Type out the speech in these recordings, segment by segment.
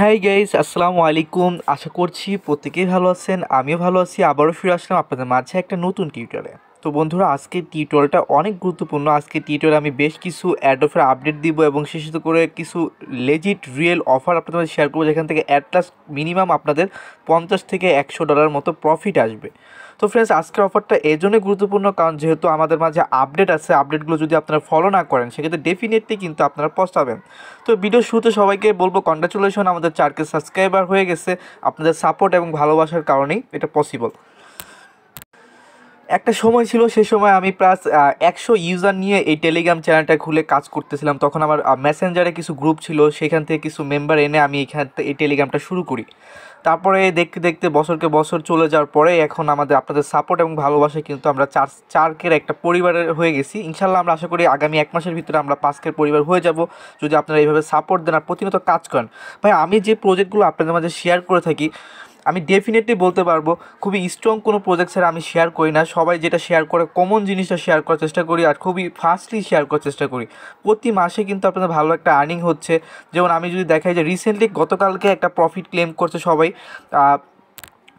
hi guys আসসালামু আলাইকুম আশা করছি প্রত্যেকেই ভালো আছেন আমিও ভালো আছি আবারও ফিরে আসলাম আপনাদের মাঝে একটা নতুন টিউটারে তো বন্ধুরা আজকের টিউটোরিয়ালটা অনেক গুরুত্বপূর্ণ আজকের টিউটোরিয়ালে আমি বেশ কিছু অ্যাডফের আপডেট দিব এবং সে করে কিছু লেজিট রিয়েল অফার আপনাদের শেয়ার করবো যেখান থেকে অ্যাটলাস্ট মিনিমাম আপনাদের পঞ্চাশ থেকে একশো ডলার মতো প্রফিট আসবে তো ফ্রেন্ডস আজকের অফারটা এই জন্যই গুরুত্বপূর্ণ কারণ যেহেতু আমাদের মাঝে আপডেট আছে আপডেটগুলো যদি আপনারা ফলো না করেন সেক্ষেত্রে ডেফিনেটলি কিন্তু আপনারা পস্তাবেন তো ভিডিও শুরুতে সবাইকে বলবো কনগ্রাচুলেশন আমাদের চারকে সাবস্ক্রাইবার হয়ে গেছে আপনাদের সাপোর্ট এবং ভালোবাসার কারণেই এটা পসিবল একটা সময় ছিল সে সময় আমি প্রায় একশো ইউজার নিয়ে এই টেলিগ্রাম চ্যানেলটা খুলে কাজ করতেছিলাম তখন আমার মেসেঞ্জারে কিছু গ্রুপ ছিল সেখান থেকে কিছু মেম্বার এনে আমি এখান এই টেলিগ্রামটা শুরু করি তারপরে দেখতে দেখতে বছরকে বছর চলে যাওয়ার পরে এখন আমাদের আপনাদের সাপোর্ট এবং ভালোবাসা কিন্তু আমরা চার চারকের একটা পরিবারের হয়ে গেছি ইনশাল্লাহ আমরা আশা করি আগামী এক মাসের ভিতরে আমরা পাঁচকের পরিবার হয়ে যাব যদি আপনারা এইভাবে সাপোর্ট দেন আর প্রতিনিয়ত কাজ করেন ভাই আমি যে প্রজেক্টগুলো আপনাদের মাঝে শেয়ার করে থাকি আমি ডেফিনেটলি বলতে পারবো খুবই স্ট্রং কোনো প্রজেক্ট স্যার আমি শেয়ার করি না সবাই যেটা শেয়ার করে কমন জিনিসটা শেয়ার করার চেষ্টা করি আর খুবই ফাস্টলি শেয়ার করার চেষ্টা করি প্রতি মাসে কিন্তু আপনাদের ভালো একটা আর্নিং হচ্ছে যেমন আমি যদি দেখাই যে রিসেন্টলি গতকালকে একটা প্রফিট ক্লেম করছে সবাই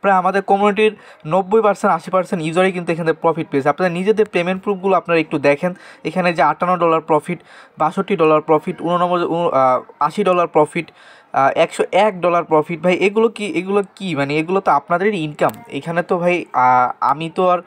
প্রায় আমাদের কমিউনিটির নব্বই পার্সেন্ট আশি পার্সেন্ট ইউজারই কিন্তু এখানে প্রফিট পেয়েছে আপনারা নিজেদের পেমেন্ট প্রুফগুলো আপনারা একটু দেখেন এখানে যে আটান্ন ডলার প্রফিট বাষট্টি ডলার প্রফিট উননব্বই আশি ডলার প্রফিট একশো এক ডলার প্রফিট ভাই এগুলো কি এগুলো কি মানে এগুলো তো আপনাদেরই ইনকাম এখানে তো ভাই আমি তো আর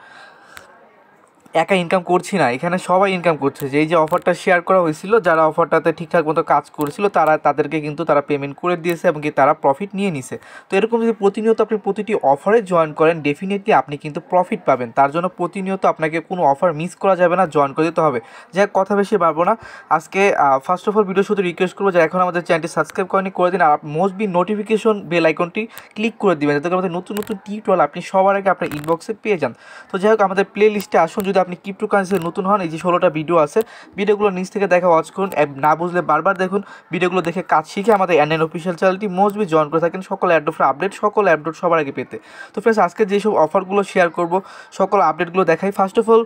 একা ইনকাম করছি না এখানে সবাই ইনকাম করছে যে এই যে অফারটা শেয়ার করা হয়েছিল যারা অফারটাতে ঠিকঠাক মতো কাজ করেছিল তারা তাদেরকে কিন্তু তারা পেমেন্ট করে দিয়েছে এবং তারা প্রফিট নিয়ে নিছে তো এরকম যদি প্রতিনিয়ত আপনি প্রতিটি অফারে জয়েন করেন ডেফিনেটলি আপনি কিন্তু প্রফিট পাবেন তার জন্য প্রতিনিয়ত আপনাকে কোনো অফার মিস করা যাবে না জয়েন করে দিতে হবে যাই কথা বেশি পারবো না আজকে ফার্স্ট অফ অল ভিডিও শুধু রিকোয়েস্ট করবো যে এখন আমাদের চ্যানেলটি সাবস্ক্রাইব করেনি করে দিন আর মোস্ট বি নোটিফিকেশন বেল আইকনটি ক্লিক করে দিবেন যাতে আমাদের নতুন নতুন টিউটোরিয়াল আপনি সবার আগে আপনার ইনবক্সে পেয়ে যান তো যাই হোক আমাদের প্লে লিস্টে আসুন যদি আপনি ক্রিপ্টো কারেন্সিতে নতুন হন এই যে ষোলোটা ভিডিও আছে ভিডিওগুলো নিচ থেকে দেখা ওয়াচ করুন না বুঝলে বারবার দেখুন ভিডিওগুলো দেখে কাজ শিখে আমাদের এন অফিসিয়াল চ্যানেলটি মোস্টবি জয়েন করে থাকেন সকল অ্যাডোফের আপডেট সকল অ্যাপডোট সবার আগে পেতে তো ফ্রেন্ডস আজকে যেসব অফারগুলো শেয়ার করব সকল আপডেটগুলো দেখাই ফার্স্ট অফ অল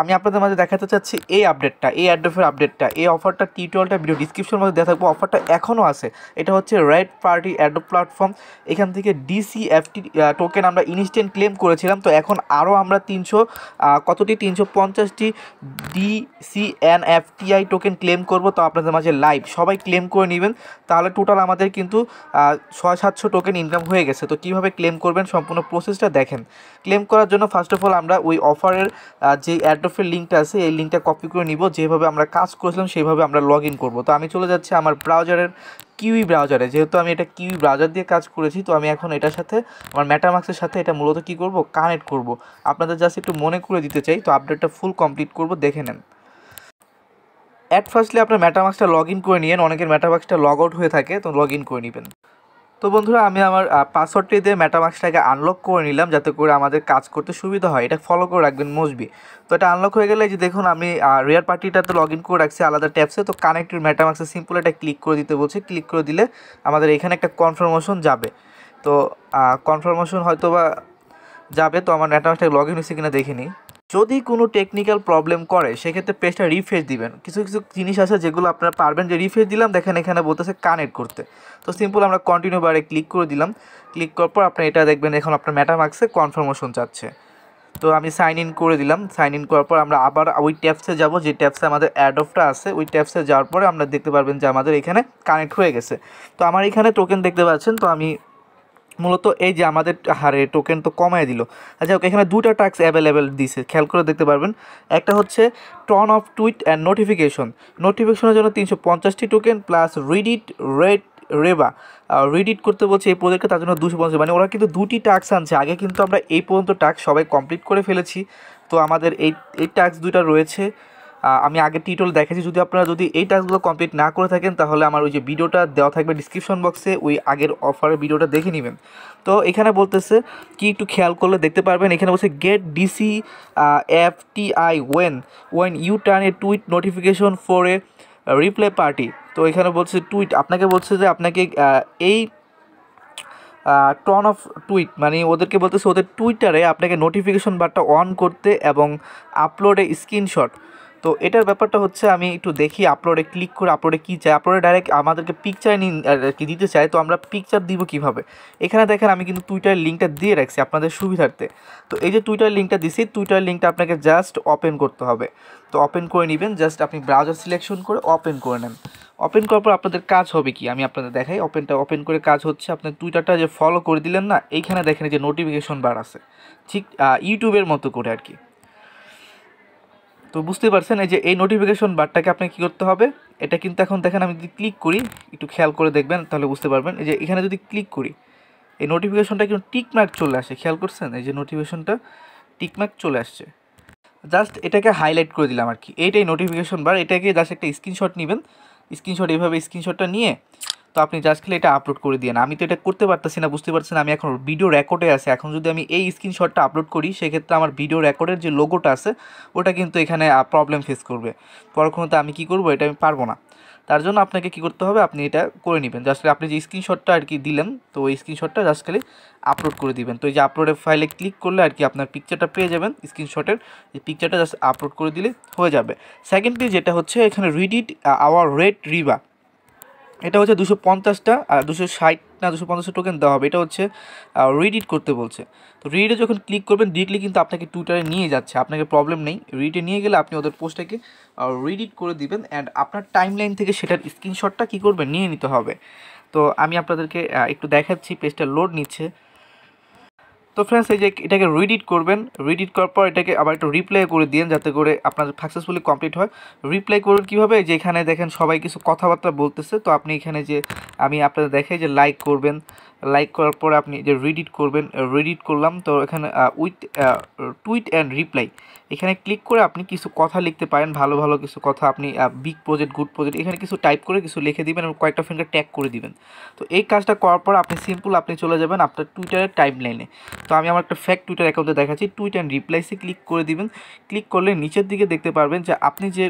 আমি আপনাদের মাঝে দেখাতে চাচ্ছি এই আপডেটটা এই অ্যাডোফের আপডেটটা এই অফারটা টি টুয়েলটা ভিডিও ডিসক্রিপশন মধ্যে দেখা থাকবো অফারটা এখনও আছে এটা হচ্ছে রাইট পার্টি অ্যাডোপ প্ল্যাটফর্ম এখান থেকে ডিসিএফটি টোকেন আমরা ইনস্ট্যান্ট ক্লেম করেছিলাম তো এখন আরও আমরা তিনশো কতটি তিন তিনশো পঞ্চাশটি ডিসিএনএফটিআই টোকেন ক্লেম করব তো আপনাদের মাঝে লাইভ সবাই ক্লেম করে নেবেন তাহলে টোটাল আমাদের কিন্তু ছয় সাতশো টোকেন ইনকাম হয়ে গেছে তো কীভাবে ক্লেম করবেন সম্পূর্ণ প্রসেসটা দেখেন ক্লেম করার জন্য ফার্স্ট অফ অল আমরা ওই অফারের যে অ্যাড্রফের লিঙ্কটা আছে এই লিঙ্কটা কপি করে নিব যেভাবে আমরা কাজ করেছিলাম সেভাবে আমরা লগ ইন করবো তো আমি চলে যাচ্ছি আমার ব্রাউজারের কিউই ব্রাউজারে যেহেতু আমি এটা কিউই ব্রাউজার দিয়ে কাজ করেছি তো আমি এখন এটার সাথে আমার ম্যাটামাক্সের সাথে এটা মূলত কি করব কানেক্ট করব আপনাদের জাস্ট একটু মনে করে দিতে চাই তো আপডেটটা ফুল কমপ্লিট করব দেখে নেন অ্যাট ফার্স্টলি আপনার ম্যাটামাক্সটা লগ ইন করে নিয়েন অনেকের ম্যাটামাক্সটা লগ আউট হয়ে থাকে তো লগ ইন করে নেবেন তো বন্ধুরা আমি আমার পাসওয়ার্ডটি দিয়ে ম্যাটামাক্সটাকে আনলক করে নিলাম যাতে করে আমাদের কাজ করতে সুবিধা হয় এটা ফলো করে রাখবেন মসবি তো এটা আনলক হয়ে গেলে যে দেখুন আমি রিয়ার পার্টিটাতে লগ ইন করে রাখছি আলাদা ট্যাপসে তো কানেক্টেড ম্যাটামাক্সে সিম্পল এটা ক্লিক করে দিতে বলছে ক্লিক করে দিলে আমাদের এখানে একটা কনফার্মেশন যাবে তো কনফার্মেশন হয়তো বা যাবে তো আমার ম্যাটামাক্সটা লগ ইন হয়েছে কিনা দেখিনি যদি কোনো টেকনিক্যাল প্রবলেম করে সেক্ষেত্রে পেজটা রিফ্রেশ দিবেন কিছু কিছু জিনিস আছে যেগুলো আপনারা পারবেন যে রিফ্রেশ দিলাম দেখেন এখানে বলতেছে কানেক্ট করতে তো সিম্পল আমরা কন্টিনিউ বারে ক্লিক করে দিলাম ক্লিক করার পর আপনি এটা দেখবেন এখন আপনার ম্যাটার মার্কসে কনফার্মেশন চাচ্ছে তো আমি সাইন ইন করে দিলাম সাইন ইন করার পর আমরা আবার ওই ট্যাপসে যাব যে ট্যাপসে আমাদের অ্যাডপটা আছে ওই ট্যাপসে যাওয়ার পরে আমরা দেখতে পারবেন যে আমাদের এখানে কানেক্ট হয়ে গেছে তো আমার এখানে টোকেন দেখতে পাচ্ছেন তো আমি মূলত এই যে আমাদের হারে টোকেন তো কমায় দিল আচ্ছা ওকে এখানে দুটা টাস্ক অ্যাভেলেবেল দিছে খেয়াল করে দেখতে পারবেন একটা হচ্ছে turn off tweet and notification নোটিফিকেশনের জন্য তিনশো পঞ্চাশটি টোকেন প্লাস রিডিট রেড রেবা রিডিট করতে বলছে এই প্রজেক্টে তার জন্য দুশো পঞ্চাশ মানে ওরা কিন্তু দুটি টাস্ক আনছে আগে কিন্তু আমরা এই পর্যন্ত টাস্ক সবাই কমপ্লিট করে ফেলেছি তো আমাদের এই এই টাস্ক দুইটা রয়েছে আমি আগে টিটল দেখেছি যদি আপনারা যদি এই টাস্কগুলো কমপ্লিট না করে থাকেন তাহলে আমার ওই যে ভিডিওটা দেওয়া থাকবে ডিসক্রিপশন বক্সে ওই আগের অফারের ভিডিওটা দেখে নেবেন তো এখানে বলতেছে কি একটু খেয়াল করলে দেখতে পারবেন এখানে বলছে get DC F T I when when you turn a tweet notification for a replay party তো এখানে বলছে টুইট আপনাকে বলছে যে আপনাকে এই টন অফ টুইট মানে ওদেরকে বলতেছে ওদের টুইটারে আপনাকে নোটিফিকেশন বারটা অন করতে এবং আপলোডে স্ক্রিনশট তো এটার ব্যাপারটা হচ্ছে আমি একটু দেখি আপলোডে ক্লিক করে আপলোডে কী চাই আপলোডে ডাইরেক্ট আমাদেরকে পিকচার নিন কি দিতে চাই তো আমরা পিকচার দিব কিভাবে এখানে দেখেন আমি কিন্তু টুইটার লিঙ্কটা দিয়ে রাখছি আপনাদের সুবিধার্থে তো এই যে টুইটার লিঙ্কটা দিছি টুইটার লিঙ্কটা আপনাকে জাস্ট ওপেন করতে হবে তো ওপেন করে নেবেন জাস্ট আপনি ব্রাউজার সিলেকশন করে ওপেন করে নেন ওপেন করার পর আপনাদের কাজ হবে কি আমি আপনাদের দেখাই ওপেনটা ওপেন করে কাজ হচ্ছে আপনার টুইটারটা যে ফলো করে দিলেন না এইখানে দেখেন যে নোটিফিকেশন বার আছে ঠিক ইউটিউবের মতো করে আর কি তো বুঝতে পারছেন এই যে এই নোটিফিকেশন বারটাকে আপনি কি করতে হবে এটা কিন্তু এখন দেখেন আমি যদি ক্লিক করি একটু খেয়াল করে দেখবেন তাহলে বুঝতে পারবেন এই যে এখানে যদি ক্লিক করি এই নোটিফিকেশনটা কিন্তু টিকমার্ক চলে আসে খেয়াল করছেন এই যে নোটিফিকেশনটা টিকমার্ক চলে আসছে জাস্ট এটাকে হাইলাইট করে দিলাম আর কি এইটাই নোটিফিকেশন বার এটাকে জাস্ট একটা স্ক্রিনশট নেবেন স্ক্রিনশট এইভাবে স্ক্রিনশটটা নিয়ে তো আপনি জাস্ট খালি এটা আপলোড করে দিন আমি তো এটা করতে পারতেছি না বুঝতে না আমি এখন ভিডিও রেকর্ডে আছে এখন যদি আমি এই স্ক্রিনশটটা আপলোড করি সেক্ষেত্রে আমার ভিডিও রেকর্ডের যে লোগোটা আছে ওটা কিন্তু এখানে প্রবলেম ফেস করবে পরক্ষণতে আমি কি করব এটা আমি পারবো না তার জন্য আপনাকে কি করতে হবে আপনি এটা করে নেবেন জাস্ট আপনি যে স্ক্রিনশটটা আর কি দিলেন তো ওই স্ক্রিনশটটা জাস্ট খালি আপলোড করে দিবেন তো এই যে আপলোডের ফাইলে ক্লিক করলে আর কি আপনার পিকচারটা পেয়ে যাবেন স্ক্রিনশটের এই পিকচারটা জাস্ট আপলোড করে দিলে হয়ে যাবে সেকেন্ডলি যেটা হচ্ছে এখানে রিডিট আওয়ার রেড রিভা এটা হচ্ছে দুশো পঞ্চাশটা আর দুশো ষাট না দুশো পঞ্চাশটা টোকেন দেওয়া হবে এটা হচ্ছে রিডিট করতে বলছে তো রিডিটে যখন ক্লিক করবেন ডিরেক্টলি কিন্তু আপনাকে টুইটারে নিয়ে যাচ্ছে আপনাকে প্রবলেম নেই রিডিটে নিয়ে গেলে আপনি ওদের পোস্টটাকে রিডিট করে দিবেন অ্যান্ড আপনার টাইম লাইন থেকে সেটার স্ক্রিনশটটা কী করবেন নিয়ে নিতে হবে তো আমি আপনাদেরকে একটু দেখাচ্ছি পেজটা লোড নিচ্ছে তো ফ্রেন্ডস এই যে এটাকে রিডিট করবেন রিডিট করার পর এটাকে আবার একটু রিপ্লাই করে দিন যাতে করে আপনার সাকসেসফুলি কমপ্লিট হয় রিপ্লাই করুন কীভাবে যে এখানে দেখেন সবাই কিছু কথাবার্তা বলতেছে তো আপনি এখানে যে আমি আপনাদের দেখে যে লাইক করবেন লাইক করার পরে আপনি যে রিডিট করবেন রিডিট করলাম তো এখানে উইথ টুইট অ্যান্ড রিপ্লাই এখানে ক্লিক করে আপনি কিছু কথা লিখতে পারেন ভালো ভালো কিছু কথা আপনি বিগ প্রজেক্ট গুড প্রজেক্ট এখানে কিছু টাইপ করে কিছু লিখে দিবেন এবং কয়েকটা ফিঙ্গার ট্যাগ করে দিবেন তো এই কাজটা করার পর আপনি সিম্পল আপনি চলে যাবেন আপনার টুইটারের টাইম লাইনে তো আমি আমার একটা ফ্যাক টুইটার অ্যাকাউন্টে দেখাচ্ছি টুইট অ্যান্ড রিপ্লাইসে ক্লিক করে দিবেন ক্লিক করলে নিচের দিকে দেখতে পারবেন যে আপনি যে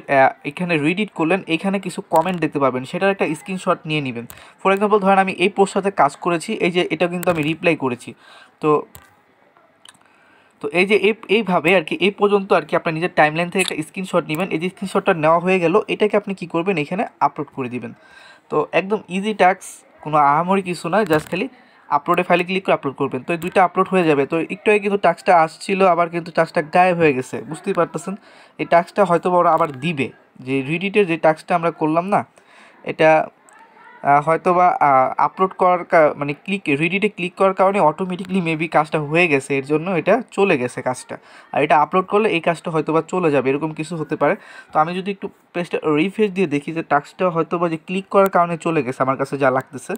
এখানে রিডিট করলেন এখানে কিছু কমেন্ট দেখতে পারবেন সেটার একটা স্ক্রিনশট নিয়ে নেবেন ফর এক্সাম্পল ধরেন আমি এই পোস্টটাতে কাজ করেছি এই যে এটা কিন্তু আমি রিপ্লাই করেছি তো তো এই যে এই এইভাবে আর কি এই পর্যন্ত আর কি আপনার নিজের টাইমলাইন থেকে একটা স্ক্রিনশট নেবেন এই যে স্ক্রিনশটটা নেওয়া হয়ে গেল এটাকে আপনি কি করবেন এখানে আপলোড করে দিবেন তো একদম ইজি ট্যাক্স কোনো আহামরি কিছু না জাস্ট খালি আপলোডে ফাইলে ক্লিক করে আপলোড করবেন তো এই দুইটা আপলোড হয়ে যাবে তো একটু কিন্তু টাক্সটা আসছিল আবার কিন্তু টাক্সটা গায়েব হয়ে গেছে বুঝতেই পারতেছেন এই টাক্সটা হয়তো ওরা আবার দিবে যে রিডিটের যে টাক্সটা আমরা করলাম না এটা হয়তোবা আপলোড করার মানে ক্লিক রিডিটে ক্লিক করার কারণে অটোমেটিকলি মেবি কাজটা হয়ে গেছে এর জন্য এটা চলে গেছে কাজটা আর এটা আপলোড করলে এই কাজটা হয়তোবা চলে যাবে এরকম কিছু হতে পারে তো আমি যদি একটু পেজটা রিফ্রেশ দিয়ে দেখি যে টাস্কটা হয়তোবা যে ক্লিক করার কারণে চলে গেছে আমার কাছে যা লাগতেছে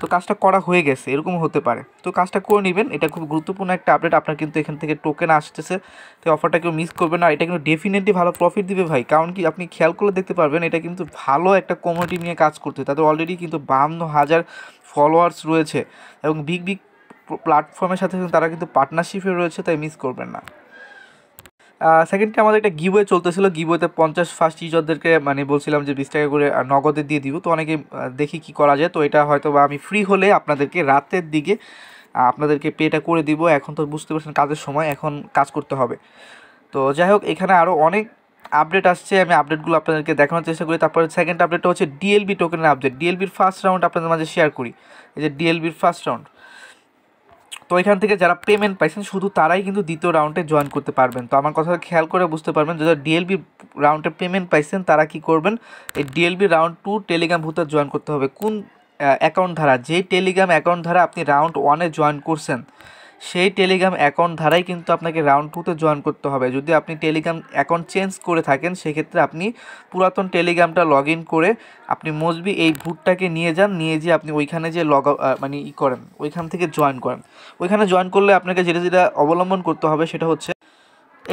তো কাজটা করা হয়ে গেছে এরকম হতে পারে তো কাজটা করে নেবেন এটা খুব গুরুত্বপূর্ণ একটা আপডেট আপনার কিন্তু এখান থেকে টোকেন আসতেছে তো অফারটা কেউ মিস করবেন না এটা কিন্তু ডেফিনেটলি ভালো প্রফিট দিবে ভাই কারণ কি আপনি খেয়াল করে দেখতে পারবেন এটা কিন্তু ভালো একটা কমিউনিটি নিয়ে কাজ করতে তাদের অলরেডি কিন্তু বাহান্ন হাজার ফলোয়ার্স রয়েছে এবং বিগ বিগ প্ল্যাটফর্মের সাথে তারা কিন্তু পার্টনারশিপে রয়েছে তাই মিস করবেন না সেকেন্ডটি আমাদের একটা গিবোয়ে চলতেছিল গিবোয়েতে পঞ্চাশ ফার্স্ট ইউজারদেরকে মানে বলছিলাম যে বিশ টাকা করে নগদে দিয়ে দিব তো অনেকে দেখি কি করা যায় তো এটা হয়তো বা আমি ফ্রি হলে আপনাদেরকে রাতের দিকে আপনাদেরকে পেটা করে দিব এখন তো বুঝতে পারছেন কাজের সময় এখন কাজ করতে হবে তো যাই হোক এখানে আরও অনেক আপডেট আসছে আমি আপডেটগুলো আপনাদেরকে দেখানোর চেষ্টা করি তারপরে সেকেন্ড আপডেটটা হচ্ছে ডিএলবি টোকেনের আপডেট ডিএলবির ফার্স্ট রাউন্ড আপনাদের মাঝে শেয়ার করি এই যে ডিএলবির ফার্স্ট রাউন্ড তো এখান থেকে যারা পেমেন্ট পাইছেন শুধু তারাই কিন্তু দ্বিতীয় রাউন্ডে জয়েন করতে পারবেন তো আমার কথা খেয়াল করে বুঝতে পারবেন যারা ডিএলবি রাউন্ডে পেমেন্ট পাইছেন তারা কি করবেন এই ডিএলবি রাউন্ড টু টেলিগ্রাম ভূতা জয়েন করতে হবে কোন অ্যাকাউন্ট ধারা যে টেলিগ্রাম অ্যাকাউন্ট ধারা আপনি রাউন্ড ওয়ানে জয়েন করছেন সেই টেলিগ্রাম অ্যাকাউন্ট ধারাই কিন্তু আপনাকে রাউন্ড টুতে জয়েন করতে হবে যদি আপনি টেলিগ্রাম অ্যাকাউন্ট চেঞ্জ করে থাকেন সেক্ষেত্রে আপনি পুরাতন টেলিগ্রামটা লগ করে আপনি মোস্টবি এই ভুটটাকে নিয়ে যান নিয়ে যেয়ে আপনি ওইখানে যে লগ মানে ই করেন ওইখান থেকে জয়েন করেন ওইখানে জয়েন করলে আপনাকে যেটা যেটা অবলম্বন করতে হবে সেটা হচ্ছে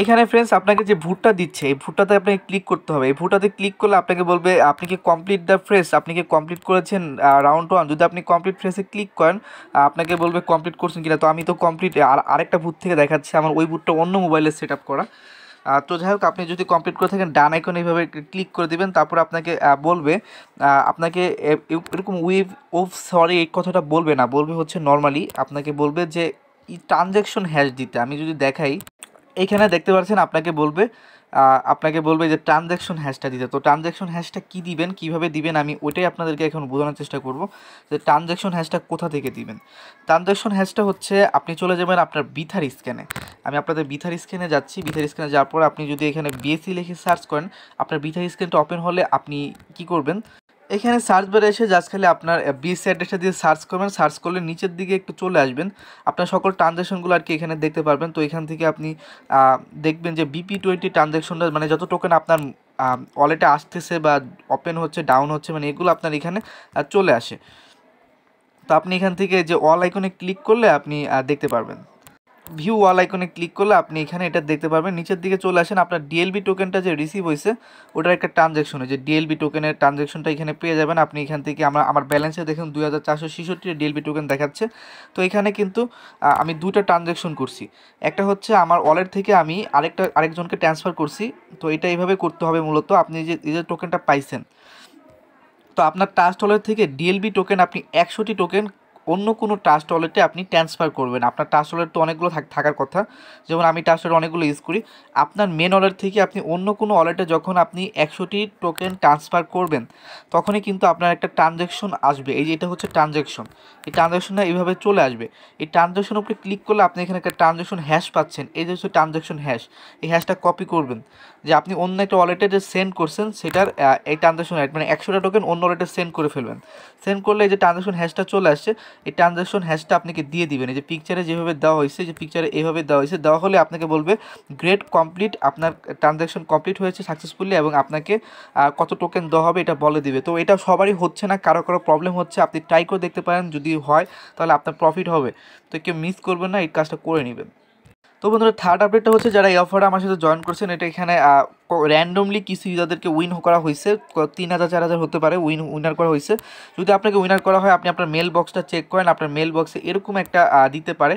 এখানে ফ্রেন্ডস আপনাকে যে ভুটটা দিচ্ছে এই ভুট্টাতে আপনাকে ক্লিক করতে হবে এই ভুট্টাতে ক্লিক করলে আপনাকে বলবে আপনি কি কমপ্লিট দ্য ফ্রেস আপনি কি কমপ্লিট করেছেন রাউন্ড ওয়ান যদি আপনি কমপ্লিট ফ্রেসে ক্লিক করেন আপনাকে বলবে কমপ্লিট করছেন কিনা তো আমি তো কমপ্লিট আর আরেকটা ভুট থেকে দেখাচ্ছি আমার ওই ভুটটা অন্য মোবাইলে সেট আপ করা তো যাই হোক আপনি যদি কমপ্লিট করে থাকেন ডান আইকন এইভাবে ক্লিক করে দেবেন তারপর আপনাকে বলবে আপনাকে এরকম ওয়েব ওফ সরি এই কথাটা বলবে না বলবে হচ্ছে নর্মালি আপনাকে বলবে যে ট্রানজ্যাকশন হ্যাশ দিতে আমি যদি দেখাই এইখানে দেখতে পাচ্ছেন আপনাকে বলবে আপনাকে বলবে যে ট্রানজ্যাকশন হ্যাশটা দিতে তো ট্রানজ্যাকশন হ্যাশটা কি দিবেন কিভাবে দিবেন আমি ওইটাই আপনাদেরকে এখন বোঝানোর চেষ্টা করব যে ট্রানজ্যাকশন হ্যাশটা কোথা থেকে দিবেন ট্রানজ্যাকশন হ্যাশটা হচ্ছে আপনি চলে যাবেন আপনার বিথার স্ক্যানে আমি আপনাদের বিথার স্ক্যানে যাচ্ছি বিথার স্ক্যানে যাওয়ার পর আপনি যদি এখানে বিএসসি লিখে সার্চ করেন আপনার বিথার স্ক্যানটা ওপেন হলে আপনি কি করবেন এখানে সার্চ বারে এসে জাস্ট খালি আপনার বিএসসি অ্যাড্রেসটা দিয়ে সার্চ করবেন সার্চ করলে নিচের দিকে একটু চলে আসবেন আপনার সকল ট্রানজ্যাকশনগুলো আর কি এখানে দেখতে পারবেন তো এখান থেকে আপনি দেখবেন যে বিপি টোয়েন্টি ট্রানজ্যাকশনটা মানে যত টোকেন আপনার ওয়ালেটে আসতেছে বা ওপেন হচ্ছে ডাউন হচ্ছে মানে এগুলো আপনার এখানে চলে আসে তো আপনি এখান থেকে যে অল আইকনে ক্লিক করলে আপনি দেখতে পারবেন ভিউ ওয়াল আইকনে ক্লিক করলে আপনি এখানে এটা দেখতে পারবেন নিচের দিকে চলে আসেন আপনার ডিএলবি টোকেনটা যে রিসিভ হয়েছে ওটার একটা ট্রানজ্যাকশন হয়েছে ডিএলবি টোকেনের ট্রানজ্যাকশনটা এখানে পেয়ে যাবেন আপনি এখান থেকে আমরা আমার ব্যালেন্সে দেখুন দুই হাজার চারশো ছিষট্টি ডিএলবি টোকেন দেখাচ্ছে তো এখানে কিন্তু আমি দুটা ট্রানজ্যাকশন করছি একটা হচ্ছে আমার ওয়ালেট থেকে আমি আরেকটা আরেকজনকে ট্রান্সফার করছি তো এটা এইভাবে করতে হবে মূলত আপনি যে এই যে টোকেনটা পাইছেন তো আপনার টাস্ট ওয়ালেট থেকে ডিএলবি টোকেন আপনি একশোটি টোকেন অন্য কোনো ট্রাস্ট ওয়ালেটে আপনি ট্রান্সফার করবেন আপনার ট্রাস্ট ওয়ালেট তো অনেকগুলো থাকার কথা যেমন আমি ট্রাস্ট ওয়ালেট অনেকগুলো ইউজ করি আপনার মেন ওয়ালেট থেকে আপনি অন্য কোনো ওয়ালেটে যখন আপনি একশোটি টোকেন ট্রান্সফার করবেন তখনই কিন্তু আপনার একটা ট্রানজ্যাকশন আসবে এই যে এটা হচ্ছে ট্রানজ্যাকশন এই ট্রানজ্যাকশনটা এইভাবে চলে আসবে এই ট্রানজ্যাকশনের উপরে ক্লিক করলে আপনি এখানে একটা ট্রানজ্যাকশন হ্যাশ পাচ্ছেন এই যে হচ্ছে ট্রানজ্যাকশন হ্যাশ এই হ্যাশটা কপি করবেন যে আপনি অন্য একটা ওয়ালেটে যে সেন্ড করছেন সেটার এই ট্রানজাকশন হ্যাড মানে একশোটা টোকেন অন্য ওয়ালেটে সেন্ড করে ফেলবেন সেন্ড করলে এই যে ট্রানজাকশন হ্যাশটা চলে আসছে এই ট্রানজাকশন হ্যাশটা আপনাকে দিয়ে দিবেন এই যে পিকচারে যেভাবে দেওয়া হয়েছে যে পিকচারে এইভাবে দেওয়া হয়েছে দেওয়া হলে আপনাকে বলবে গ্রেট কমপ্লিট আপনার ট্রানজাকশন কমপ্লিট হয়েছে সাকসেসফুলি এবং আপনাকে কত টোকেন দেওয়া হবে এটা বলে দিবে তো এটা সবারই হচ্ছে না কারো কারো প্রবলেম হচ্ছে আপনি ট্রাই করে দেখতে পারেন যদি হয় তাহলে আপনার প্রফিট হবে তো কেউ মিস করবেন না এই কাজটা করে নেবেন তো বন্ধুরা থার্ড আপডেটটা হচ্ছে যারা এই অফারে আমার সাথে জয়েন করছেন এটা এখানে র্যান্ডমলি কিছু ইউজারদেরকে উইন করা হয়েছে তিন হাজার চার হাজার হতে পারে উইন উইনার করা হয়েছে যদি আপনাকে উইনার করা হয় আপনি আপনার মেল বক্সটা চেক করেন আপনার মেল বক্সে এরকম একটা দিতে পারে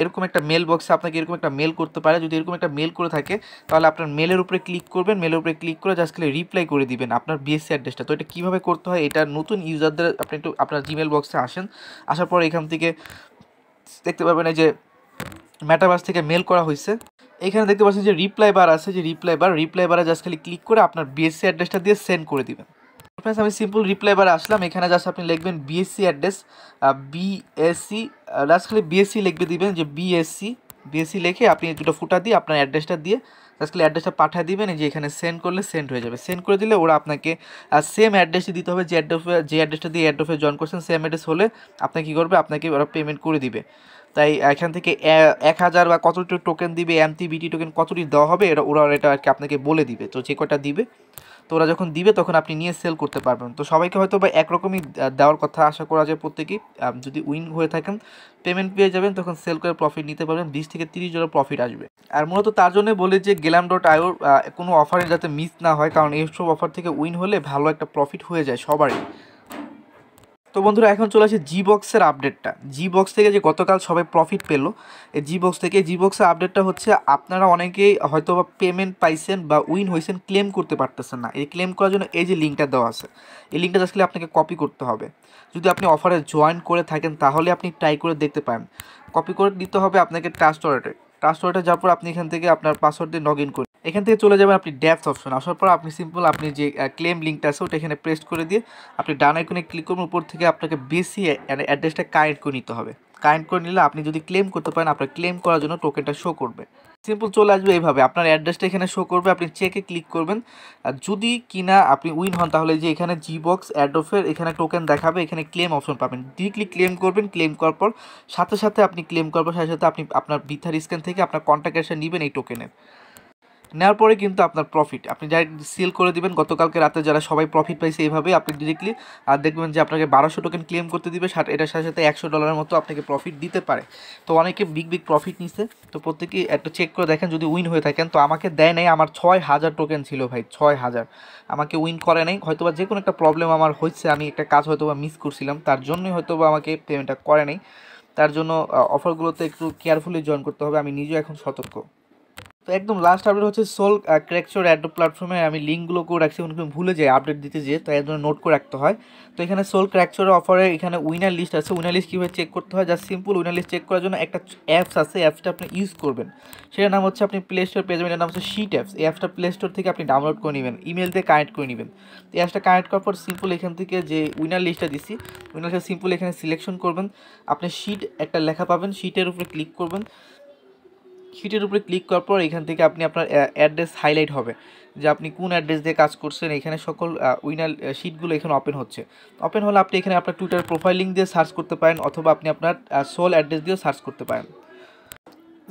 এরকম একটা মেল বক্সে আপনাকে এরকম একটা মেল করতে পারে যদি এরকম একটা মেল করে থাকে তাহলে আপনার মেলের উপরে ক্লিক করবেন মেলের উপরে ক্লিক করে জাস্ট খালি রিপ্লাই করে দিবেন আপনার বিএসসি অ্যাড্রেসটা তো এটা কীভাবে করতে হয় এটা নতুন ইউজারদের আপনি একটু আপনার জিমেল বক্সে আসেন আসার পর এখান থেকে দেখতে পাবেন এই যে ম্যাটাবাস থেকে মেল করা হয়েছে এখানে দেখতে পাচ্ছেন যে রিপ্লাই বার আছে যে রিপ্লাই বার রিপ্লাই বারে জাস্ট খালি ক্লিক করে আপনার বিএসসি অ্যাড্রেসটা দিয়ে সেন্ড করে দিবেন ফ্রেন্ডস আমি সিম্পল রিপ্লাই বারে আসলাম এখানে জাস্ট আপনি লিখবেন বিএসসি অ্যাড্রেস বিএসসি জাস্ট খালি বিএসসি লিখবে দিবেন যে বিএসসি বিএসসি লিখে আপনি দুটো ফুটা দিয়ে আপনার অ্যাড্রেসটা দিয়ে খালি অ্যাড্রেসটা পাঠিয়ে দিবেন যে এখানে সেন্ড করলে সেন্ড হয়ে যাবে সেন্ড করে দিলে ওরা আপনাকে সেম অ্যাড্রেসে দিতে হবে যে অ্যাড্রেসে যে অ্যাড্রেসটা দিয়ে অ্যাড্রেসে জয়েন করছেন সেম অ্যাড্রেস হলে আপনাকে কী করবে আপনাকে ওরা পেমেন্ট করে দিবে তাই এখান থেকে এক হাজার বা কতটি টোকেন দিবে এমটি বিটি টোকেন কতটি দেওয়া হবে এটা ওরা এটা আর কি আপনাকে বলে দিবে তো যে কটা দিবে তো ওরা যখন দিবে তখন আপনি নিয়ে সেল করতে পারবেন তো সবাইকে হয়তো বা একরকমই দেওয়ার কথা আশা করা যায় প্রত্যেকেই যদি উইন হয়ে থাকেন পেমেন্ট পেয়ে যাবেন তখন সেল করে প্রফিট নিতে পারবেন বিশ থেকে তিরিশ জোড়া প্রফিট আসবে আর মূলত তার জন্য বলে যে গেলাম ডট আয়োর কোনো অফারে যাতে মিস না হয় কারণ এইসব অফার থেকে উইন হলে ভালো একটা প্রফিট হয়ে যায় সবারই তো বন্ধুরা এখন চলে আসে জি বক্সের আপডেটটা জি বক্স থেকে যে গতকাল সবাই প্রফিট পেলো এই জি বক্স থেকে জি বক্সের আপডেটটা হচ্ছে আপনারা অনেকেই হয়তো বা পেমেন্ট পাইছেন বা উইন হয়েছেন ক্লেম করতে পারতেছেন না এই ক্লেম করার জন্য এই যে লিঙ্কটা দেওয়া আছে এই লিঙ্কটা আসলে আপনাকে কপি করতে হবে যদি আপনি অফারে জয়েন করে থাকেন তাহলে আপনি ট্রাই করে দেখতে পারেন কপি করে দিতে হবে আপনাকে ট্রাস্ট ওয়ালেটে ট্রাস্ট ওয়ালেটে যাওয়ার পর আপনি এখান থেকে আপনার পাসওয়ার্ড দিয়ে লগ ইন এখান থেকে চলে যাবেন আপনি ড্যাপস অপশন আসার পর আপনি সিম্পল আপনি যে ক্লেম লিঙ্কটা আছে ওটা এখানে প্রেস করে দিয়ে আপনি ডান আইকনে ক্লিক করুন উপর থেকে আপনাকে বেশি অ্যাড্রেসটা কাইন্ড করে নিতে হবে কাইন্ড করে নিলে আপনি যদি ক্লেম করতে পারেন আপনার ক্লেম করার জন্য টোকেনটা শো করবে সিম্পল চলে আসবে এইভাবে আপনার অ্যাড্রেসটা এখানে শো করবে আপনি চেকে ক্লিক করবেন আর যদি কিনা আপনি উইন হন তাহলে যে এখানে জি বক্স অ্যাড্রফের এখানে টোকেন দেখাবে এখানে ক্লেম অপশন পাবেন ডিরেক্টলি ক্লেম করবেন ক্লেম করার পর সাথে সাথে আপনি ক্লেম করার পর সাথে সাথে আপনি আপনার বিথার স্ক্যান থেকে আপনার কন্ট্যাক্ট এসে নেবেন এই টোকেনের নেওয়ার পরে কিন্তু আপনার প্রফিট আপনি ডাইরেক্ট সেল করে দিবেন গতকালকে রাতে যারা সবাই প্রফিট পাইছে এইভাবে আপনি ডিরেক্টলি আর দেখবেন যে আপনাকে বারোশো টোকেন ক্লেম করতে দিবে এটার সাথে সাথে একশো ডলারের মতো আপনাকে প্রফিট দিতে পারে তো অনেকে বিগ বিগ প্রফিট নিছে তো প্রত্যেকেই একটা চেক করে দেখেন যদি উইন হয়ে থাকেন তো আমাকে দেয় নাই আমার ছয় হাজার টোকেন ছিল ভাই ছয় হাজার আমাকে উইন করে নাই হয়তোবা যে কোনো একটা প্রবলেম আমার হয়েছে আমি একটা কাজ হয়তোবা মিস করছিলাম তার জন্যই হয়তোবা আমাকে পেমেন্টটা করে নাই তার জন্য অফারগুলোতে একটু কেয়ারফুলি জয়েন করতে হবে আমি নিজেও এখন সতর্ক তো একদম লাস্ট আপডেট হচ্ছে সোল ক্র্যাকচোর অ্যাড প্ল্যাটফর্মে আমি লিঙ্কগুলো করে রাখছি কোনো ভুলে যাই আপডেট দিতে যেয়ে তাই জন্য নোট করে রাখতে হয় তো এখানে সোল ক্র্যাকচোর অফারে এখানে উইনার লিস্ট আছে উইনার লিস্ট কীভাবে চেক করতে হয় যা সিম্পল উইনার লিস্ট চেক করার জন্য একটা অ্যাপস আছে অ্যাপসটা আপনি ইউজ করবেন সেটার নাম হচ্ছে আপনি প্লে স্টোর পেয়ে যাবেন এটার নাম হচ্ছে শিট অ্যাপস এই অ্যাপসটা প্লে স্টোর থেকে আপনি ডাউনলোড করে নেবেন ইমেল দিয়ে কানেক্ট করে নেবেন এই অ্যাপসটা কানেক্ট করার পর সিম্পল এখান থেকে যে উইনার লিস্টটা দিছি উইনার লিস্টটা সিম্পল এখানে সিলেকশন করবেন আপনি শিট একটা লেখা পাবেন শিটের উপরে ক্লিক করবেন হিটের উপরে ক্লিক করার পর এখান থেকে আপনি আপনার অ্যাড্রেস হাইলাইট হবে যে আপনি কোন অ্যাড্রেস দিয়ে কাজ করছেন এখানে সকল উইনার শিটগুলো এখানে ওপেন হচ্ছে ওপেন হলে আপনি এখানে আপনার টুইটার প্রোফাইল লিঙ্ক দিয়ে সার্চ করতে পারেন অথবা আপনি আপনার সোল অ্যাড্রেস দিয়েও সার্চ করতে পারেন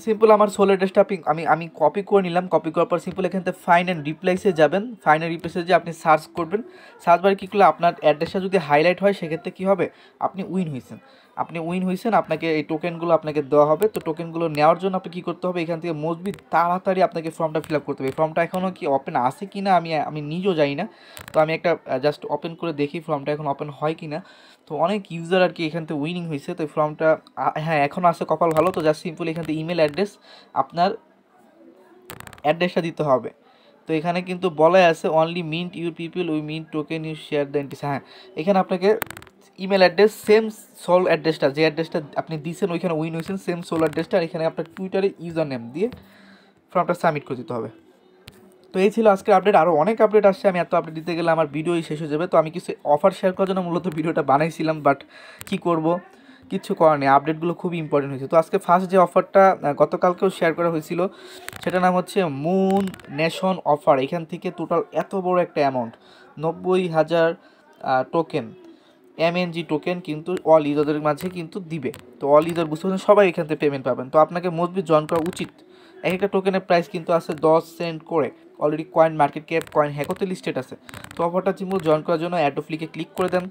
সিম্পল আমার সোল অ্যাড্রেসটা আপনি আমি আমি কপি করে নিলাম কপি করার পর সিম্পল এখান থেকে ফাইন অ্যান্ড রিপ্লাইসে যাবেন ফাইন অ্যান্ড রিপ্লেসে যে আপনি সার্চ করবেন সার্চ বারে কী করলে আপনার অ্যাড্রেসটা যদি হাইলাইট হয় সেক্ষেত্রে কী হবে আপনি উইন হয়েছেন আপনি উইন হয়েছেন আপনাকে এই টোকেনগুলো আপনাকে দেওয়া হবে তো টোকেনগুলো নেওয়ার জন্য আপনি কী করতে হবে এখান থেকে মোস্টবি তাড়াতাড়ি আপনাকে ফর্মটা ফিল করতে হবে ফর্মটা এখনও কি ওপেন আছে কি না আমি আমি নিজেও জানি না তো আমি একটা জাস্ট ওপেন করে দেখি ফর্মটা এখন ওপেন হয় কি না তো অনেক ইউজার আর কি এখান থেকে উইনিং হয়েছে তো ফর্মটা হ্যাঁ এখন আসে কপাল ভালো তো জাস্ট সিম্পলি এখান থেকে ইমেল অ্যাড্রেস আপনার অ্যাড্রেসটা দিতে হবে তো এখানে কিন্তু বলাই আছে only mint your people we mint token you share then হ্যাঁ এখানে আপনাকে ইমেল অ্যাড্রেস সেম সোল অ্যাড্রেসটা যে অ্যাড্রেসটা আপনি দিয়েছেন ওইখানে উইন হয়েছেন সেম সোল অ্যাড্রেসটা আর এখানে আপনার টুইটারে ইউজার নেম দিয়ে ফর্মটা সাবমিট করে দিতে হবে তো এই ছিল আজকের আপডেট আরও অনেক আপডেট আসছে আমি এত আপডেট দিতে গেলে আমার ভিডিওই শেষ হয়ে যাবে তো আমি কিছু অফার শেয়ার করার জন্য মূলত ভিডিওটা বানাইছিলাম বাট কী করবো কিছু করার নেই আপডেটগুলো খুবই ইম্পর্টেন্ট হয়েছে তো আজকে ফার্স্ট যে অফারটা গতকালকেও শেয়ার করা হয়েছিল সেটা নাম হচ্ছে মুন নেশন অফার এখান থেকে টোটাল এত বড় একটা অ্যামাউন্ট নব্বই হাজার টোকেন এমএনজি টোকেন কিন্তু অল ইউজারদের মাঝে কিন্তু দিবে তো অল ইউজার বুঝতে পারছেন সবাই এখান থেকে পেমেন্ট পাবেন তো আপনাকে মজবুত জয়েন করা উচিত এক একটা টোকেনের প্রাইস কিন্তু আছে দশ সেন্ট করে already coin market cap coin হ্যাকোতে লিস্টেড আছে তো অফারটা জিমুল জয়েন করার জন্য অ্যাডোফ্লিকে ক্লিক করে দেন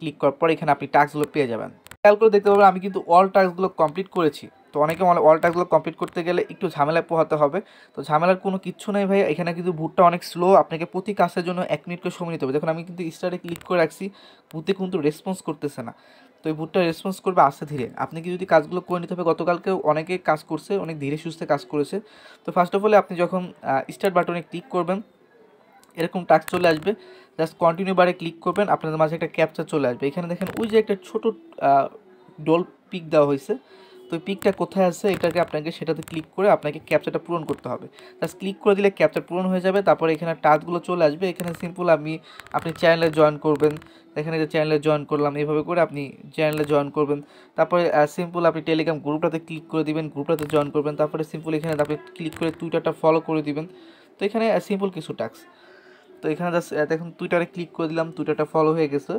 ক্লিক করার পর এখানে আপনি টাস্কগুলো পেয়ে যাবেন খেয়াল করে দেখতে পাবেন আমি কিন্তু অল টাস্কগুলো কমপ্লিট করেছি তো অনেকে অল টাস্কগুলো কমপ্লিট করতে গেলে একটু ঝামেলা পোহাতে হবে তো ঝামেলার কোনো কিচ্ছু নেই ভাই এখানে কিন্তু ভুটটা অনেক স্লো আপনাকে প্রতি কাজের জন্য এক মিনিট করে সময় নিতে হবে দেখুন আমি কিন্তু স্টারে ক্লিক করে রাখছি ভূতে কিন্তু রেসপন্স করতেছে না তো এই ভুটটা রেসপন্স করবে আস্তে ধীরে আপনাকে যদি কাজগুলো করে নিতে হবে গতকালকে অনেকে কাজ করছে অনেক ধীরে সুস্থে কাজ করেছে তো ফার্স্ট অফ অল আপনি যখন স্টার্ট বাটনে ক্লিক করবেন এরকম টাস্ক চলে আসবে জাস্ট কন্টিনিউ বারে ক্লিক করবেন আপনাদের মাঝে একটা ক্যাপচার চলে আসবে এখানে দেখেন ওই যে একটা ছোট ডোল পিক দেওয়া হয়েছে তো পিকটা কোথায় আছে এটাকে আপনাকে সেটাতে ক্লিক করে আপনাকে ক্যাপচারটা পূরণ করতে হবে জাস্ট ক্লিক করে দিলে ক্যাপচার পূরণ হয়ে যাবে তারপরে এখানে টাচগুলো চলে আসবে এখানে সিম্পল আমি আপনি চ্যানেলে জয়েন করবেন এখানে যে চ্যানেলে জয়েন করলাম এইভাবে করে আপনি চ্যানেলে জয়েন করবেন তারপরে সিম্পল আপনি টেলিগ্রাম গ্রুপটাতে ক্লিক করে দিবেন গ্রুপটাতে জয়েন করবেন তারপরে সিম্পল এখানে আপনি ক্লিক করে টুইটারটা ফলো করে দিবেন তো এখানে সিম্পল কিছু টাস্ক তো এখানে জাস্ট দেখুন টুইটারে ক্লিক করে দিলাম টুইটারটা ফলো হয়ে গেছে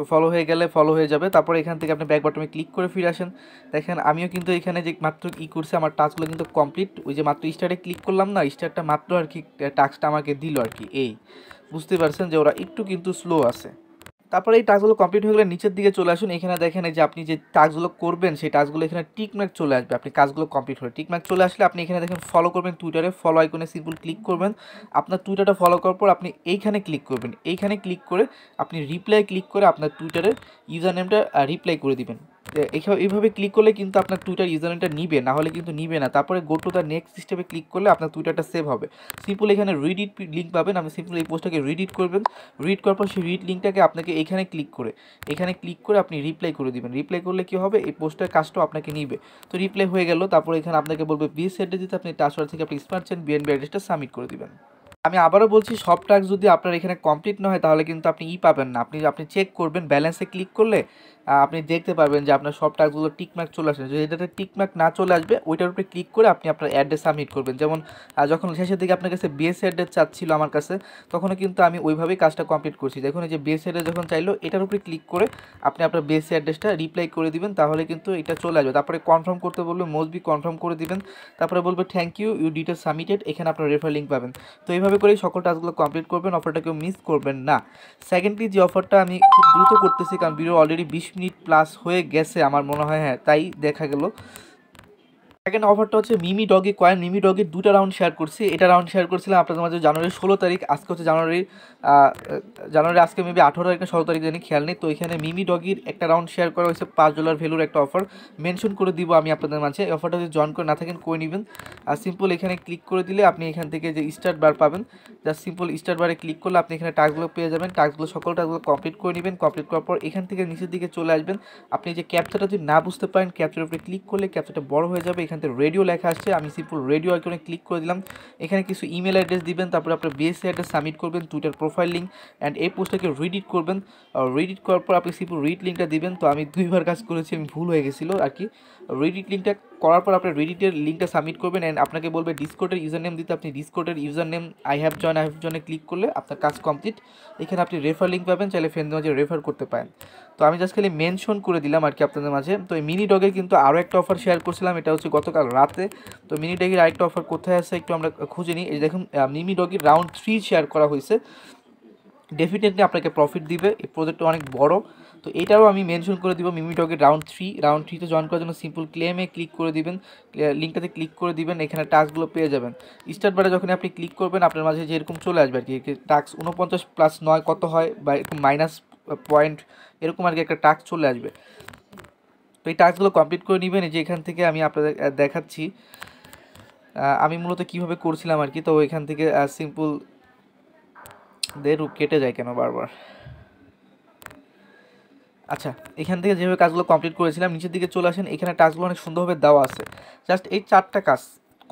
তো ফলো হয়ে গেলে ফলো হয়ে যাবে তারপর এখান থেকে আপনি ব্যাক বাটনে ক্লিক করে ফিরে আসেন দেখেন আমিও কিন্তু এখানে যে মাত্র ই করছে আমার টাস্কগুলো কিন্তু কমপ্লিট ওই যে মাত্র স্টারে ক্লিক করলাম না স্টারটা মাত্র আর কি টাস্কটা আমাকে দিল আর কি এই বুঝতে পারছেন যে ওরা একটু কিন্তু স্লো আছে তারপরে এই টাস্কগুলো কমপ্লিট হয়ে গেলে নিচের দিকে চলে আসুন এখানে দেখেন যে আপনি যে টাস্কগুলো করবেন সেই টাস্কগুলো এখানে টিকম্যাক চলে আসবে আপনি কাজগুলো কমপ্লিট হলে টিকম্যাক চলে আসলে আপনি এখানে দেখেন ফলো করবেন টুইটারে ফলো আইকনে সিম্পল ক্লিক করবেন আপনার টুইটারটা ফলো করার পর আপনি এইখানে ক্লিক করবেন এইখানে ক্লিক করে আপনি রিপ্লাই ক্লিক করে আপনার টুইটারের ইউজার নেমটা রিপ্লাই করে দিবেন এইভাবে ক্লিক করলে কিন্তু আপনার টুইটার ইউজার নেমটা নিবে না হলে কিন্তু নিবে না তারপরে গো টু দ্য নেক্সট স্টেপে ক্লিক করলে আপনার টুইটারটা সেভ হবে সিম্পল এখানে রিডিট লিঙ্ক পাবেন আপনি সিম্পল এই পোস্টটাকে রিডিট করবেন রিড করার পর সেই রিড লিঙ্কটাকে আপনাকে এখানে ক্লিক করে এখানে ক্লিক করে আপনি রিপ্লাই করে দিবেন রিপ্লাই করলে কী হবে এই পোস্টের কাজটাও আপনাকে নিবে তো রিপ্লাই হয়ে গেল তারপরে এখানে আপনাকে বলবে বিএস অ্যাড্রেস দিতে আপনি টাসওয়ার্ড থেকে আপনি স্মার্ট চেন বিএনবি অ্যাড্রেসটা সাবমিট করে দেবেন আমি আবারও বলছি সব টাস্ক যদি আপনার এখানে কমপ্লিট না হয় তাহলে কিন্তু আপনি ই পাবেন না আপনি আপনি চেক করবেন ব্যালেন্সে ক্লিক করলে আপনি দেখতে পারবেন যে আপনার সব টাস্কগুলো টিকমার্ক চলে আসবে যদি এটাতে টিকমার্ক না চলে আসবে ওইটার উপরে ক্লিক করে আপনি আপনার অ্যাড্রেস সাবমিট করবেন যেমন যখন শেষের দিকে আপনার কাছে বিএস অ্যাড্রেস চাচ্ছিল আমার কাছে তখনও কিন্তু আমি ওইভাবেই কাজটা কমপ্লিট করছি দেখুন এই যে বিএস অ্যাড্রেস যখন চাইলো এটার উপরে ক্লিক করে আপনি আপনার বিএস অ্যাড্রেসটা রিপ্লাই করে দিবেন তাহলে কিন্তু এটা চলে আসবে তারপরে কনফার্ম করতে বলবে মোস্ট বি কনফার্ম করে দিবেন তারপরে বলবে thank you you detail submitted এখানে আপনার রেফার লিঙ্ক পাবেন তো এইভাবে করেই সকল টাস্কগুলো কমপ্লিট করবেন অফারটা কেউ মিস করবেন না সেকেন্ডলি যে অফারটা আমি খুব দ্রুত করতেছি কারণ ভিডিও অলরেডি বিশ মিনিট প্লাস হয়ে গেছে আমার মনে হয় হ্যাঁ তাই দেখা গেল সেকেন্ড অফারটা হচ্ছে মিমি ডগি কয়েন মিমি ডগে দুটা রাউন্ড শেয়ার করছি এটা রাউন্ড শেয়ার করছিলাম আপনাদের মাঝে জানুয়ারি ষোলো তারিখ আজকে হচ্ছে জানুয়ারি জানুয়ারি আজকে মেবি আঠেরো তারিখ না ষোলো তারিখ জানি খেয়াল নেই তো এখানে মিমি ডগির একটা রাউন্ড শেয়ার করা হয়েছে পাঁচ ডলার ভ্যালুর একটা অফার মেনশন করে দিব আমি আপনাদের মাঝে এই অফারটা যদি জয়েন করে না থাকেন করে নেবেন আর সিম্পল এখানে ক্লিক করে দিলে আপনি এখান থেকে যে স্টার্ট বার পাবেন জাস্ট সিম্পল স্টার্ট বারে ক্লিক করলে আপনি এখানে টাস্কগুলো পেয়ে যাবেন টাস্কগুলো সকল টাস্কগুলো কমপ্লিট করে নেবেন কমপ্লিট করার পর এখান থেকে নিচের দিকে চলে আসবেন আপনি যে ক্যাপচাটা যদি না বুঝতে পারেন ক্যাপচার উপরে ক্লিক করলে ক্যাপচারটা বড় হয়ে যাবে এখান এখানে রেডিও লেখা আসছে আমি সিম্পল রেডিও আইকনে ক্লিক করে দিলাম এখানে কিছু ইমেল অ্যাড্রেস দিবেন তারপরে আপনার বিএসসি অ্যাড্রেস সাবমিট করবেন টুইটার প্রোফাইল লিঙ্ক অ্যান্ড এই পোস্টটাকে রিডিট করবেন রিডিট করার পর আপনি সিম্পল রিড লিঙ্কটা দিবেন তো আমি দুইবার কাজ করেছি আমি ভুল হয়ে গেছিলো আর কি রিডিট লিঙ্কটা করার পর আপনার রেডিটের লিঙ্কটা সাবমিট করবেন অ্যান্ড আপনাকে বলবে ডিসকোটের ইউজার নেম দিতে আপনি ডিসকোটের user name I have join I have জয়েনে ক্লিক করলে আপনার কাজ কমপ্লিট এখানে আপনি রেফার লিঙ্ক পাবেন চাইলে ফ্রেন্ডের মাঝে রেফার করতে পারেন তো আমি জাস্ট খালি মেনশন করে দিলাম আর কি আপনাদের মাঝে তো এই মিনি ডগের কিন্তু আরও একটা অফার শেয়ার করছিলাম এটা হচ্ছে গতকাল রাতে তো মিনি ডগের আরেকটা অফার কোথায় আছে একটু আমরা খুঁজে নিই এই দেখুন মিমি ডগের রাউন্ড থ্রি শেয়ার করা হয়েছে ডেফিনেটলি আপনাকে প্রফিট দিবে এই প্রজেক্টটা অনেক বড় তো এটাও আমি মেনশন করে দিব মিমি টকের রাউন্ড থ্রি রাউন্ড থ্রিতে জয়েন করার জন্য সিম্পল ক্লেমে ক্লিক করে দিবেন লিঙ্কটাতে ক্লিক করে দিবেন এখানে টাস্কগুলো পেয়ে যাবেন স্টার্ট বারে যখন আপনি ক্লিক করবেন আপনার মাঝে যেরকম চলে আসবে আর কি টাস্ক উনপঞ্চাশ প্লাস নয় কত হয় বা একটু মাইনাস পয়েন্ট এরকম আর কি একটা টাস্ক চলে আসবে তো এই টাস্কগুলো কমপ্লিট করে নেবেন যে এখান থেকে আমি আপনাদের দেখাচ্ছি আমি মূলত কিভাবে করছিলাম আর কি তো এখান থেকে সিম্পল দের কেটে যায় কেন বারবার আচ্ছা এখান থেকে যেভাবে কাজগুলো কমপ্লিট করেছিলাম নিচের দিকে চলে আসেন এখানে টাস্কগুলো অনেক সুন্দরভাবে দেওয়া আছে জাস্ট এই চারটা কাজ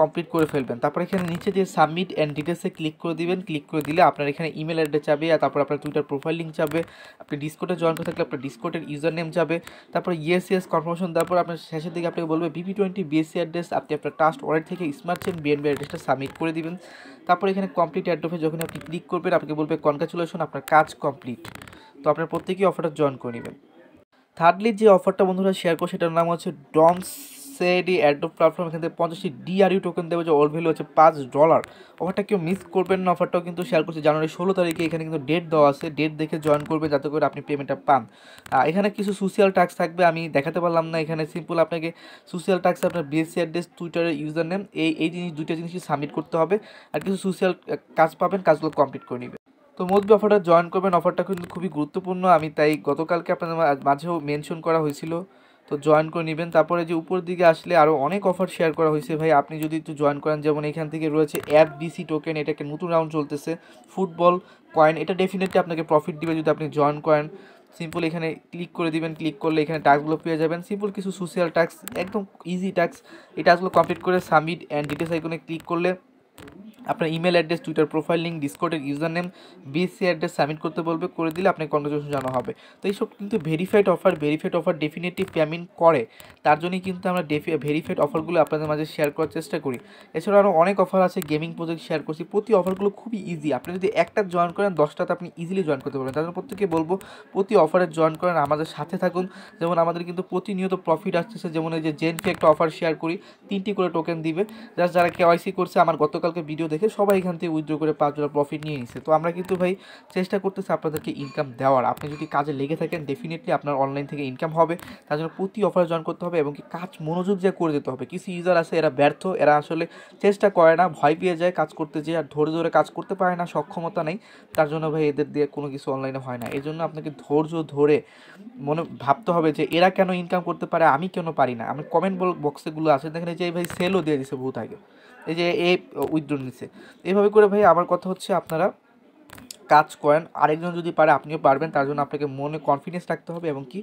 কমপ্লিট করে ফেলবেন তারপর এখানে নিচে দিয়ে সাবমিট অ্যান্ড ডিটেলসে ক্লিক করে দিবেন ক্লিক করে দিলে আপনার এখানে ইমেল অ্যাড্রেস যাবে আর তারপর আপনার টুইটার প্রোফাইল লিঙ্ক যাবে আপনি ডিসকোটে জয়েন করে থাকলে আপনার ডিসকোটের ইউজার নেম যাবে তারপর ইয়েস ইয়েস কনফার্মেশন দেওয়ার পর আপনার শেষের দিকে আপনাকে বলবে বিপি টোয়েন্টি বিএসসি অ্যাড্রেস আপনি আপনার টাস্ট ওয়ার্ড থেকে স্মার্ট চেন বিএনবি অ্যাড্রেসটা সাবমিট করে দিবেন তারপর এখানে কমপ্লিট অ্যাড্রেসে যখন আপনি ক্লিক করবেন আপনাকে বলবে কনগ্রাচুলেশন আপনার কাজ কমপ্লিট তো আপনার প্রত্যেকেই অফারটা জয়েন করে নেবেন থার্ডলি যে অফারটা বন্ধুরা শেয়ার করছে সেটার নাম হচ্ছে ডমস সেডি অ্যাডো প্ল্যাটফর্ম এখান থেকে পঞ্চাশটি ডিআরইউ টোকেন দেবে যে অল ভ্যালু হচ্ছে পাঁচ ডলার অফারটা কেউ মিস করবেন না অফারটাও কিন্তু শেয়ার করছে জানুয়ারি ষোলো তারিখে এখানে কিন্তু ডেট দেওয়া আছে ডেট দেখে জয়েন করবেন যাতে করে আপনি পেমেন্টটা পান এখানে কিছু সোশ্যাল ট্যাক্স থাকবে আমি দেখাতে পারলাম না এখানে সিম্পল আপনাকে সোশ্যাল ট্যাক্স আপনার বিএসসি অ্যাড্রেস টুইটারের ইউজার নেম এই এই জিনিস দুইটা জিনিস সাবমিট করতে হবে আর কিছু সোশ্যাল কাজ পাবেন কাজগুলো কমপ্লিট করে নেবে তো মোদবি অফারটা জয়েন করবেন অফারটা কিন্তু খুবই গুরুত্বপূর্ণ আমি তাই গতকালকে আপনাদের মাঝেও মেনশন করা হয়েছিল তো জয়েন করে নেবেন তারপরে যে উপর দিকে আসলে আরও অনেক অফার শেয়ার করা হয়েছে ভাই আপনি যদি একটু জয়েন করেন যেমন এখান থেকে রয়েছে অ্যাপ বিসি টোকেন এটাকে নতুন রাউন্ড চলতেছে ফুটবল কয়েন এটা ডেফিনেটলি আপনাকে প্রফিট দিবে যদি আপনি জয়েন করেন সিম্পল এখানে ক্লিক করে দিবেন ক্লিক করলে এখানে টাস্কগুলো পেয়ে যাবেন সিম্পল কিছু সোশ্যাল টাস্ক একদম ইজি টাস্ক এই টাস্কগুলো কমপ্লিট করে সাবমিট অ্যান্ড ডিটেলস আইকনে ক্লিক করলে আপনার email address Twitter profile link ডিসকোডের user name BSC address submit করতে বলবে করে দিলে আপনাকে কনগ্রাচুলেশন জানা হবে তো এইসব কিন্তু verified offer verified offer definitely payment করে তার জন্যই কিন্তু আমরা ডেফি ভেরিফাইড অফারগুলো আপনাদের মাঝে শেয়ার করার চেষ্টা করি এছাড়া আরও অনেক অফার আছে গেমিং প্রজেক্ট শেয়ার করছি প্রতি অফারগুলো খুবই ইজি আপনি যদি একটা জয়েন করেন দশটাতে আপনি ইজিলি জয়েন করতে পারবেন তাদের প্রত্যেকে বলবো প্রতি অফারে জয়েন করেন আমাদের সাথে থাকুন যেমন আমাদের কিন্তু প্রতিনিয়ত প্রফিট আসতেছে যেমন এই যে জেনকে একটা অফার শেয়ার করি তিনটি করে টোকেন দিবে যার যারা কেওয়াইসি করছে আমার গতকাল গতকালকে ভিডিও দেখে সবাই এখান থেকে উইথড্র করে পাঁচ ডলার প্রফিট নিয়ে নিচ্ছে তো আমরা কিন্তু ভাই চেষ্টা করতেছি আপনাদেরকে ইনকাম দেওয়ার আপনি যদি কাজে লেগে থাকেন ডেফিনেটলি আপনার অনলাইন থেকে ইনকাম হবে তার জন্য প্রতি অফারে জয়েন করতে হবে এবং কি কাজ মনোযোগ যা করে দিতে হবে কিছু ইউজার আছে এরা ব্যর্থ এরা আসলে চেষ্টা করে না ভয় পেয়ে যায় কাজ করতে যেয়ে আর ধরে ধরে কাজ করতে পারে না সক্ষমতা নেই তার জন্য ভাই এদের দিয়ে কোনো কিছু অনলাইনে হয় না এই জন্য আপনাকে ধৈর্য ধরে মনে ভাবতে হবে যে এরা কেন ইনকাম করতে পারে আমি কেন পারি না আমি কমেন্ট বক্সেগুলো আছে দেখেন যে ভাই সেলও দিয়ে দিছে বহু আগে এই যে এই উইথড্র নিছে এইভাবে করে ভাই আমার কথা হচ্ছে আপনারা কাজ করেন আরেকজন যদি পারে আপনিও পারবেন তার জন্য আপনাকে মনে কনফিডেন্স রাখতে হবে এবং কি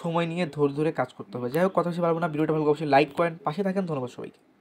সময় নিয়ে ধরে ধরে কাজ করতে হবে যাই হোক কথা সে পারবো না ভিডিওটা ভালো অবশ্যই লাইক করেন পাশে থাকেন ধন্যবাদ সবাইকে